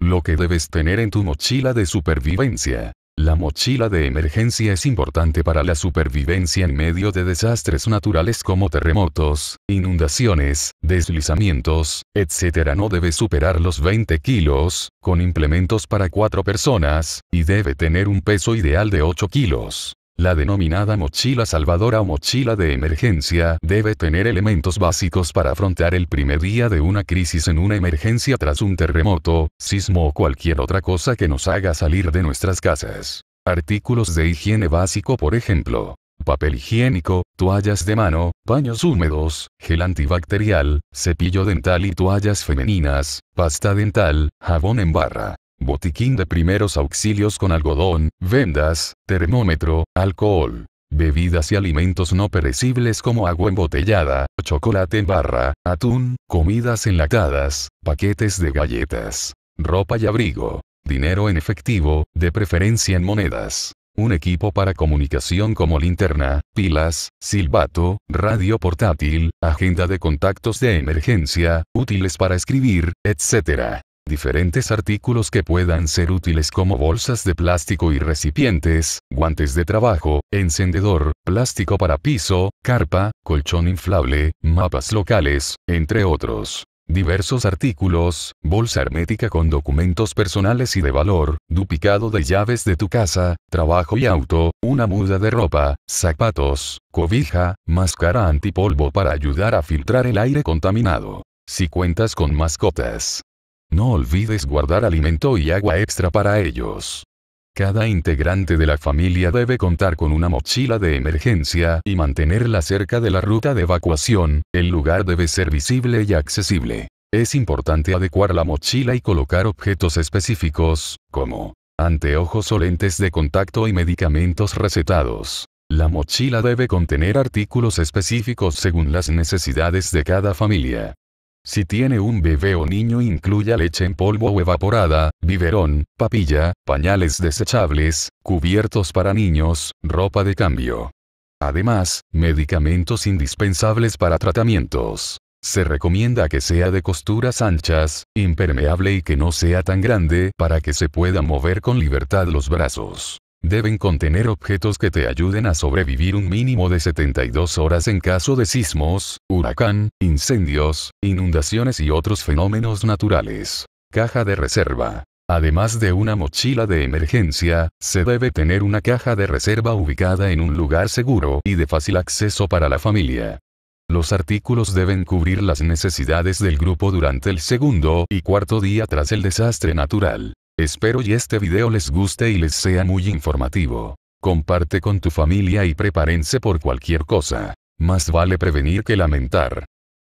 Lo que debes tener en tu mochila de supervivencia. La mochila de emergencia es importante para la supervivencia en medio de desastres naturales como terremotos, inundaciones, deslizamientos, etc. No debe superar los 20 kilos, con implementos para 4 personas, y debe tener un peso ideal de 8 kilos. La denominada mochila salvadora o mochila de emergencia debe tener elementos básicos para afrontar el primer día de una crisis en una emergencia tras un terremoto, sismo o cualquier otra cosa que nos haga salir de nuestras casas. Artículos de higiene básico por ejemplo. Papel higiénico, toallas de mano, paños húmedos, gel antibacterial, cepillo dental y toallas femeninas, pasta dental, jabón en barra botiquín de primeros auxilios con algodón, vendas, termómetro, alcohol, bebidas y alimentos no perecibles como agua embotellada, chocolate en barra, atún, comidas enlatadas, paquetes de galletas, ropa y abrigo, dinero en efectivo, de preferencia en monedas. Un equipo para comunicación como linterna, pilas, silbato, radio portátil, agenda de contactos de emergencia, útiles para escribir, etc diferentes artículos que puedan ser útiles como bolsas de plástico y recipientes, guantes de trabajo, encendedor, plástico para piso, carpa, colchón inflable, mapas locales, entre otros. Diversos artículos, bolsa hermética con documentos personales y de valor, duplicado de llaves de tu casa, trabajo y auto, una muda de ropa, zapatos, cobija, máscara antipolvo para ayudar a filtrar el aire contaminado. Si cuentas con mascotas, no olvides guardar alimento y agua extra para ellos. Cada integrante de la familia debe contar con una mochila de emergencia y mantenerla cerca de la ruta de evacuación, el lugar debe ser visible y accesible. Es importante adecuar la mochila y colocar objetos específicos, como anteojos o lentes de contacto y medicamentos recetados. La mochila debe contener artículos específicos según las necesidades de cada familia. Si tiene un bebé o niño incluya leche en polvo o evaporada, biberón, papilla, pañales desechables, cubiertos para niños, ropa de cambio. Además, medicamentos indispensables para tratamientos. Se recomienda que sea de costuras anchas, impermeable y que no sea tan grande para que se pueda mover con libertad los brazos. Deben contener objetos que te ayuden a sobrevivir un mínimo de 72 horas en caso de sismos, huracán, incendios, inundaciones y otros fenómenos naturales. Caja de reserva. Además de una mochila de emergencia, se debe tener una caja de reserva ubicada en un lugar seguro y de fácil acceso para la familia. Los artículos deben cubrir las necesidades del grupo durante el segundo y cuarto día tras el desastre natural. Espero y este video les guste y les sea muy informativo. Comparte con tu familia y prepárense por cualquier cosa. Más vale prevenir que lamentar.